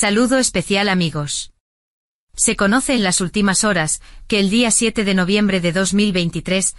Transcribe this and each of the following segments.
Saludo especial amigos. Se conoce en las últimas horas que el día 7 de noviembre de 2023,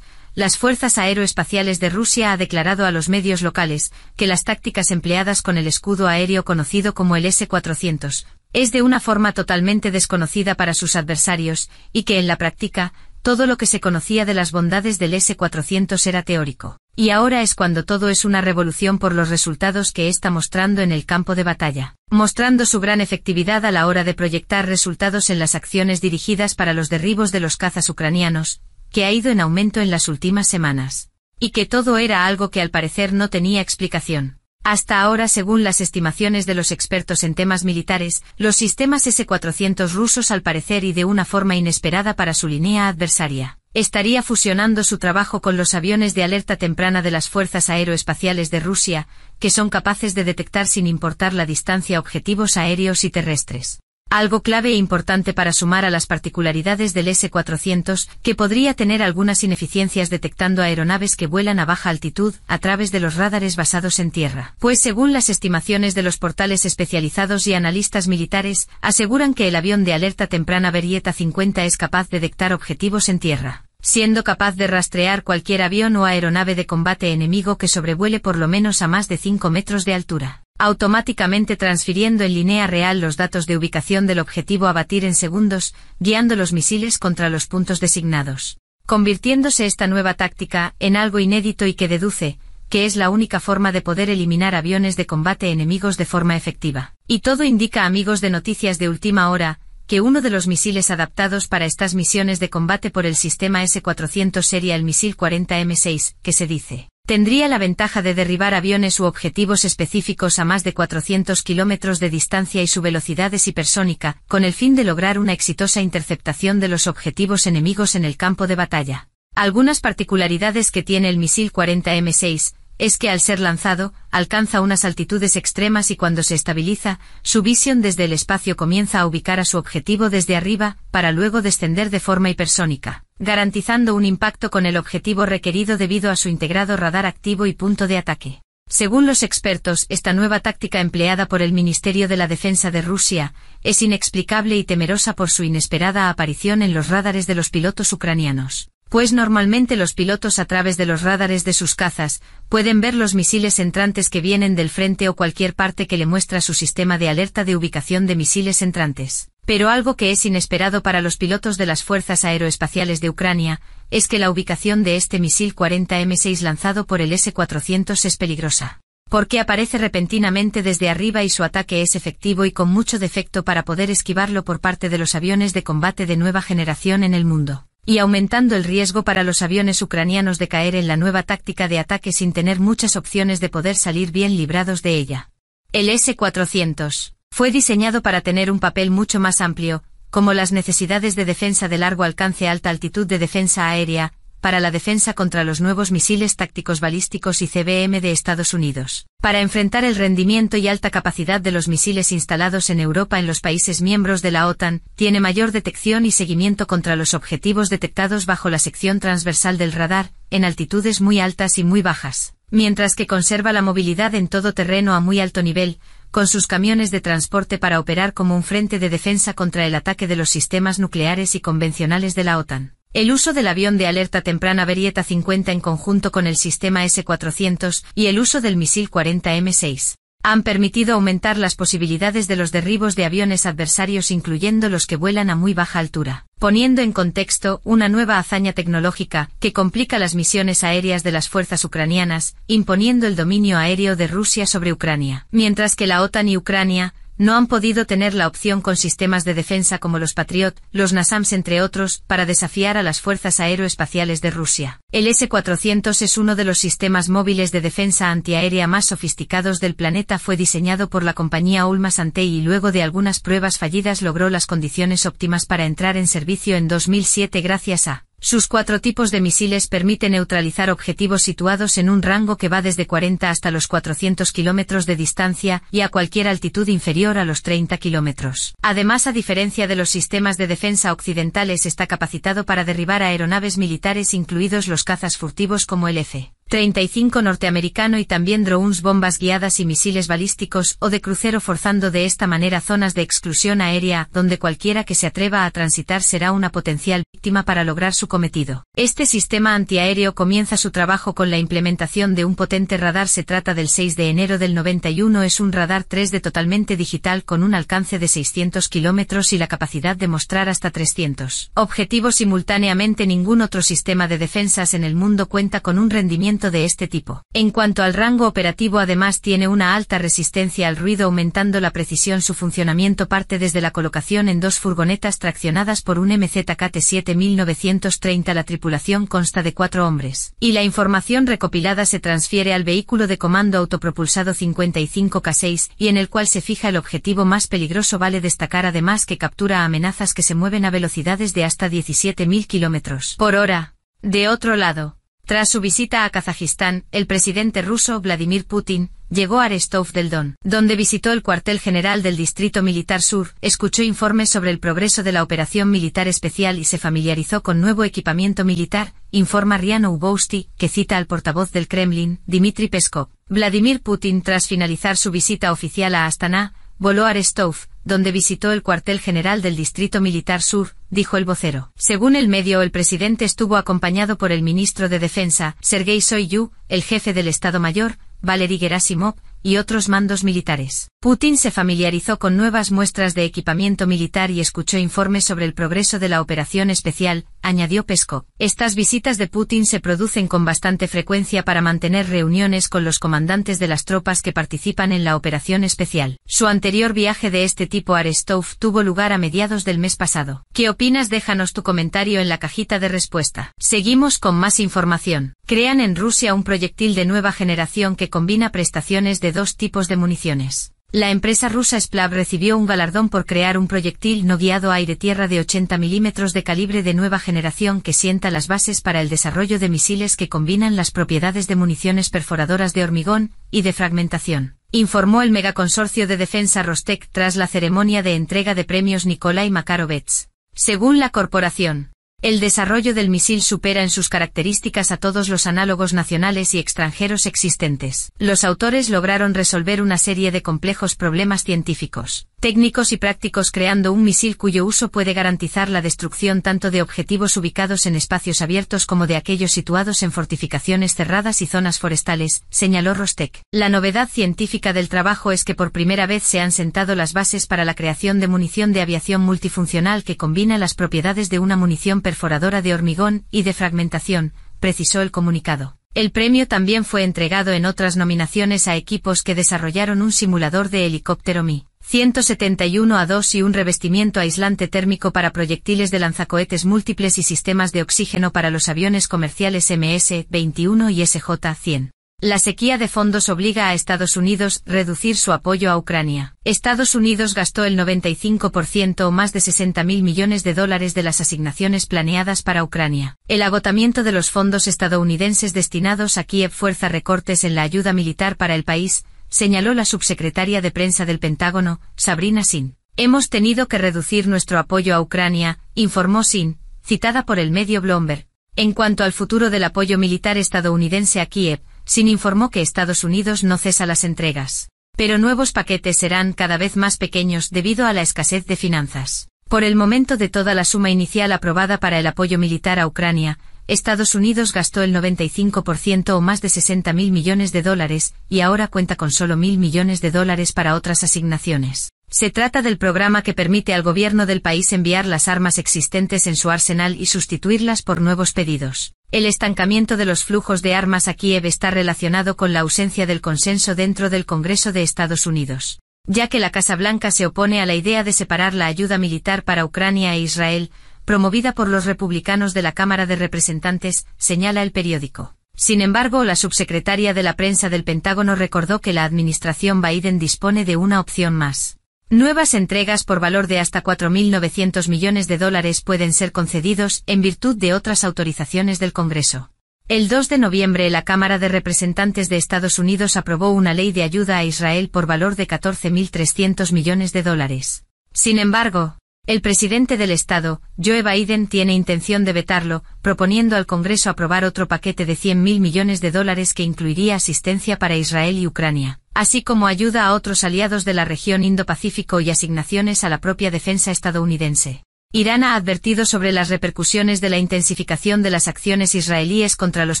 las Fuerzas Aeroespaciales de Rusia ha declarado a los medios locales que las tácticas empleadas con el escudo aéreo conocido como el S-400 es de una forma totalmente desconocida para sus adversarios y que en la práctica todo lo que se conocía de las bondades del S400 era teórico, y ahora es cuando todo es una revolución por los resultados que está mostrando en el campo de batalla, mostrando su gran efectividad a la hora de proyectar resultados en las acciones dirigidas para los derribos de los cazas ucranianos, que ha ido en aumento en las últimas semanas, y que todo era algo que al parecer no tenía explicación. Hasta ahora, según las estimaciones de los expertos en temas militares, los sistemas S-400 rusos al parecer y de una forma inesperada para su línea adversaria, estaría fusionando su trabajo con los aviones de alerta temprana de las fuerzas aeroespaciales de Rusia, que son capaces de detectar sin importar la distancia objetivos aéreos y terrestres algo clave e importante para sumar a las particularidades del S-400, que podría tener algunas ineficiencias detectando aeronaves que vuelan a baja altitud a través de los radares basados en tierra. Pues según las estimaciones de los portales especializados y analistas militares, aseguran que el avión de alerta temprana Beretta 50 es capaz de detectar objetivos en tierra siendo capaz de rastrear cualquier avión o aeronave de combate enemigo que sobrevuele por lo menos a más de 5 metros de altura automáticamente transfiriendo en línea real los datos de ubicación del objetivo a batir en segundos, guiando los misiles contra los puntos designados. Convirtiéndose esta nueva táctica en algo inédito y que deduce, que es la única forma de poder eliminar aviones de combate enemigos de forma efectiva. Y todo indica, amigos de noticias de última hora, que uno de los misiles adaptados para estas misiones de combate por el sistema S-400 sería el misil 40M6, que se dice Tendría la ventaja de derribar aviones u objetivos específicos a más de 400 kilómetros de distancia y su velocidad es hipersónica, con el fin de lograr una exitosa interceptación de los objetivos enemigos en el campo de batalla. Algunas particularidades que tiene el misil 40M6, es que al ser lanzado, alcanza unas altitudes extremas y cuando se estabiliza, su visión desde el espacio comienza a ubicar a su objetivo desde arriba, para luego descender de forma hipersónica, garantizando un impacto con el objetivo requerido debido a su integrado radar activo y punto de ataque. Según los expertos, esta nueva táctica empleada por el Ministerio de la Defensa de Rusia es inexplicable y temerosa por su inesperada aparición en los radares de los pilotos ucranianos pues normalmente los pilotos a través de los radares de sus cazas pueden ver los misiles entrantes que vienen del frente o cualquier parte que le muestra su sistema de alerta de ubicación de misiles entrantes. Pero algo que es inesperado para los pilotos de las fuerzas aeroespaciales de Ucrania es que la ubicación de este misil 40M6 lanzado por el S-400 es peligrosa porque aparece repentinamente desde arriba y su ataque es efectivo y con mucho defecto para poder esquivarlo por parte de los aviones de combate de nueva generación en el mundo y aumentando el riesgo para los aviones ucranianos de caer en la nueva táctica de ataque sin tener muchas opciones de poder salir bien librados de ella. El S-400 fue diseñado para tener un papel mucho más amplio, como las necesidades de defensa de largo alcance alta altitud de defensa aérea, para la defensa contra los nuevos misiles tácticos balísticos y CBM de Estados Unidos, para enfrentar el rendimiento y alta capacidad de los misiles instalados en Europa en los países miembros de la OTAN, tiene mayor detección y seguimiento contra los objetivos detectados bajo la sección transversal del radar, en altitudes muy altas y muy bajas, mientras que conserva la movilidad en todo terreno a muy alto nivel, con sus camiones de transporte para operar como un frente de defensa contra el ataque de los sistemas nucleares y convencionales de la OTAN. El uso del avión de alerta temprana Beretta 50 en conjunto con el sistema S-400 y el uso del misil 40M6 han permitido aumentar las posibilidades de los derribos de aviones adversarios incluyendo los que vuelan a muy baja altura, poniendo en contexto una nueva hazaña tecnológica que complica las misiones aéreas de las fuerzas ucranianas, imponiendo el dominio aéreo de Rusia sobre Ucrania, mientras que la OTAN y Ucrania no han podido tener la opción con sistemas de defensa como los Patriot, los NASAMS entre otros, para desafiar a las fuerzas aeroespaciales de Rusia. El S-400 es uno de los sistemas móviles de defensa antiaérea más sofisticados del planeta. Fue diseñado por la compañía Ulma Santei y luego de algunas pruebas fallidas logró las condiciones óptimas para entrar en servicio en 2007 gracias a sus cuatro tipos de misiles permiten neutralizar objetivos situados en un rango que va desde 40 hasta los 400 kilómetros de distancia y a cualquier altitud inferior a los 30 kilómetros. Además, a diferencia de los sistemas de defensa occidentales, está capacitado para derribar aeronaves militares incluidos los cazas furtivos como el F. 35 norteamericano y también drones bombas guiadas y misiles balísticos o de crucero forzando de esta manera zonas de exclusión aérea donde cualquiera que se atreva a transitar será una potencial víctima para lograr su cometido. Este sistema antiaéreo comienza su trabajo con la implementación de un potente radar se trata del 6 de enero del 91 es un radar 3D totalmente digital con un alcance de 600 kilómetros y la capacidad de mostrar hasta 300 objetivos simultáneamente ningún otro sistema de defensas en el mundo cuenta con un rendimiento de este tipo. En cuanto al rango operativo además tiene una alta resistencia al ruido aumentando la precisión su funcionamiento parte desde la colocación en dos furgonetas traccionadas por un MZKT 7930 la tripulación consta de cuatro hombres y la información recopilada se transfiere al vehículo de comando autopropulsado 55K6 y en el cual se fija el objetivo más peligroso vale destacar además que captura amenazas que se mueven a velocidades de hasta 17.000 kilómetros por hora. De otro lado, tras su visita a Kazajistán, el presidente ruso Vladimir Putin llegó a Arestov del Don, donde visitó el cuartel general del Distrito Militar Sur, escuchó informes sobre el progreso de la operación militar especial y se familiarizó con nuevo equipamiento militar, informa Riano Ubousti, que cita al portavoz del Kremlin, Dmitry Peskov. Vladimir Putin, tras finalizar su visita oficial a Astana, voló a Arestov donde visitó el cuartel general del Distrito Militar Sur, dijo el vocero. Según el medio, el presidente estuvo acompañado por el ministro de Defensa, Sergei Soyu, el jefe del Estado Mayor, Valery Gerasimov, y otros mandos militares. Putin se familiarizó con nuevas muestras de equipamiento militar y escuchó informes sobre el progreso de la operación especial, añadió Pesco. Estas visitas de Putin se producen con bastante frecuencia para mantener reuniones con los comandantes de las tropas que participan en la operación especial. Su anterior viaje de este tipo a Rostov tuvo lugar a mediados del mes pasado. ¿Qué opinas? Déjanos tu comentario en la cajita de respuesta. Seguimos con más información. Crean en Rusia un proyectil de nueva generación que combina prestaciones de dos tipos de municiones. La empresa rusa Splav recibió un galardón por crear un proyectil no guiado aire-tierra de 80 milímetros de calibre de nueva generación que sienta las bases para el desarrollo de misiles que combinan las propiedades de municiones perforadoras de hormigón y de fragmentación informó el megaconsorcio de defensa Rostec tras la ceremonia de entrega de premios Nikolai Makarovets. Según la corporación, el desarrollo del misil supera en sus características a todos los análogos nacionales y extranjeros existentes. Los autores lograron resolver una serie de complejos problemas científicos técnicos y prácticos creando un misil cuyo uso puede garantizar la destrucción tanto de objetivos ubicados en espacios abiertos como de aquellos situados en fortificaciones cerradas y zonas forestales, señaló Rostec. La novedad científica del trabajo es que por primera vez se han sentado las bases para la creación de munición de aviación multifuncional que combina las propiedades de una munición perforadora de hormigón y de fragmentación, precisó el comunicado. El premio también fue entregado en otras nominaciones a equipos que desarrollaron un simulador de helicóptero Mi. 171 a 2 y un revestimiento aislante térmico para proyectiles de lanzacohetes múltiples y sistemas de oxígeno para los aviones comerciales MS-21 y SJ-100. La sequía de fondos obliga a Estados Unidos reducir su apoyo a Ucrania. Estados Unidos gastó el 95% o más de 60 mil millones de dólares de las asignaciones planeadas para Ucrania. El agotamiento de los fondos estadounidenses destinados a Kiev fuerza recortes en la ayuda militar para el país, señaló la subsecretaria de prensa del Pentágono, Sabrina Sin. Hemos tenido que reducir nuestro apoyo a Ucrania, informó Sin, citada por el medio Blomberg. En cuanto al futuro del apoyo militar estadounidense a Kiev, Sin informó que Estados Unidos no cesa las entregas. Pero nuevos paquetes serán cada vez más pequeños debido a la escasez de finanzas. Por el momento de toda la suma inicial aprobada para el apoyo militar a Ucrania, Estados Unidos gastó el 95% o más de 60 mil millones de dólares, y ahora cuenta con solo mil millones de dólares para otras asignaciones. Se trata del programa que permite al gobierno del país enviar las armas existentes en su arsenal y sustituirlas por nuevos pedidos. El estancamiento de los flujos de armas a Kiev está relacionado con la ausencia del consenso dentro del Congreso de Estados Unidos. Ya que la Casa Blanca se opone a la idea de separar la ayuda militar para Ucrania e Israel, promovida por los republicanos de la Cámara de Representantes, señala el periódico. Sin embargo, la subsecretaria de la prensa del Pentágono recordó que la administración Biden dispone de una opción más. Nuevas entregas por valor de hasta 4.900 millones de dólares pueden ser concedidos en virtud de otras autorizaciones del Congreso. El 2 de noviembre la Cámara de Representantes de Estados Unidos aprobó una ley de ayuda a Israel por valor de 14.300 millones de dólares. Sin embargo, el presidente del Estado, Joe Biden, tiene intención de vetarlo, proponiendo al Congreso aprobar otro paquete de mil millones de dólares que incluiría asistencia para Israel y Ucrania, así como ayuda a otros aliados de la región Indo-Pacífico y asignaciones a la propia defensa estadounidense. Irán ha advertido sobre las repercusiones de la intensificación de las acciones israelíes contra los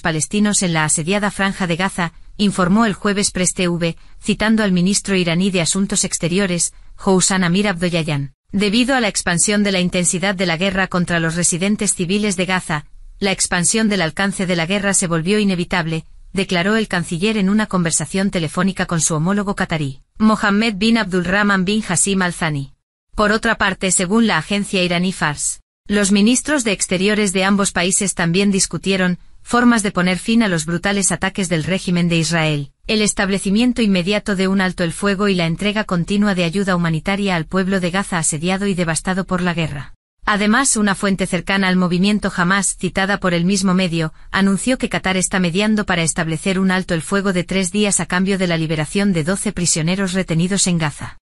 palestinos en la asediada franja de Gaza, informó el jueves PresTV, citando al ministro iraní de Asuntos Exteriores, Housan Amir Abdoyayan. Debido a la expansión de la intensidad de la guerra contra los residentes civiles de Gaza, la expansión del alcance de la guerra se volvió inevitable, declaró el canciller en una conversación telefónica con su homólogo catarí, Mohammed bin Abdulrahman bin Hasim al Por otra parte, según la agencia iraní Fars, los ministros de Exteriores de ambos países también discutieron, formas de poner fin a los brutales ataques del régimen de Israel, el establecimiento inmediato de un alto el fuego y la entrega continua de ayuda humanitaria al pueblo de Gaza asediado y devastado por la guerra. Además, una fuente cercana al movimiento Hamas, citada por el mismo medio, anunció que Qatar está mediando para establecer un alto el fuego de tres días a cambio de la liberación de 12 prisioneros retenidos en Gaza.